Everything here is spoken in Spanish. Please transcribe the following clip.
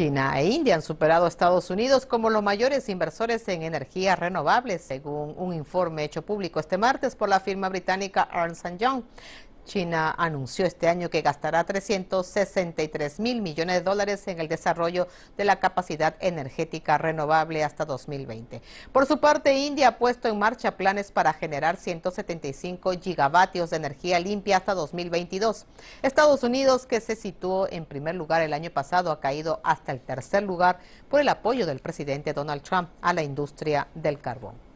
China e India han superado a Estados Unidos como los mayores inversores en energías renovables, según un informe hecho público este martes por la firma británica Ernst Young. China anunció este año que gastará 363 mil millones de dólares en el desarrollo de la capacidad energética renovable hasta 2020. Por su parte, India ha puesto en marcha planes para generar 175 gigavatios de energía limpia hasta 2022. Estados Unidos, que se situó en primer lugar el año pasado, ha caído hasta el tercer lugar por el apoyo del presidente Donald Trump a la industria del carbón.